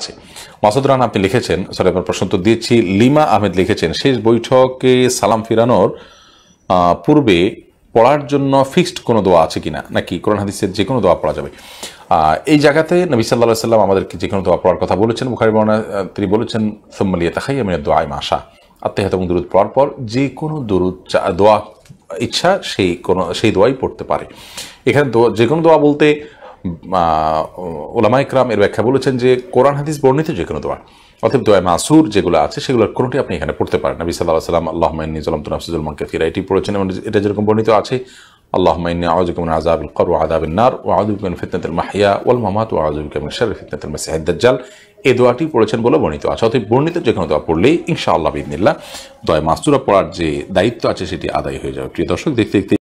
আছে মাসুদ রান আপনি লিখেছেন সরি আপনার প্রশ্ন তো দিয়েছি লিমা আহমেদ লিখেছেন শেষ বৈঠকে সালাম ফিরানোর পূর্বে পড়ার জন্য ফিক্সড কোনো দোয়া আছে কিনা নাকি কোরআন হাদিসের যে কোনো দোয়া পড়া যাবে এই জায়গাতে নবী সাল্লাহ সাল্লাম আমাদেরকে যে কোনো দোয়া পড়ার কথা বলেছেন মুখারি বর্ণা তিনি বলেছেন সোম্মালিয়া তাহাই আমি দোয়াই মাসা আত্মীয়ত এবং দূরত পড়ার পর যে কোনো দূরত দোয়া ইচ্ছা সেই কোনো সেই দোয়াই পড়তে পারে এখানে যে কোনো দোয়া বলতে ওলামা ইকরাম এর ব্যাখ্যা বলেছেন যে কোরআন হাদিস বর্ণিত যে কোনো দোয়া অতএব দোয়া মাসুর যেগুলো আছে সেগুলোর কোনোটি আপনি এখানে পড়তে পারেন নবী সাল্লাহ সাল্লাম আল্লাহ মাইনি জলাম তুনাফসুল ফিরা এটি পড়েছেন এবং এটা যেরকম বর্ণিত আছে আল্লাহ মাইনি আওয়াজুকুম আজাব কর ও আদাবিন নার ও আউজুবিন ফিতনাতুল মাহিয়া ওয়াল মামাত ও আউজুবিন শার ফিতনাতুল মাসিহাদ দাজ্জাল এই দোয়াটি পড়েছেন বলে বর্ণিত আছে অতএব বর্ণিত যে কোনো দোয়া পড়লেই ইনশাআল্লাহ বিদিনিল্লাহ দয়া মাসুরা পড়ার যে দায়িত্ব আছে সেটি আদায় হয়ে যাবে প্রিয় দর্শক দেখতে দেখতে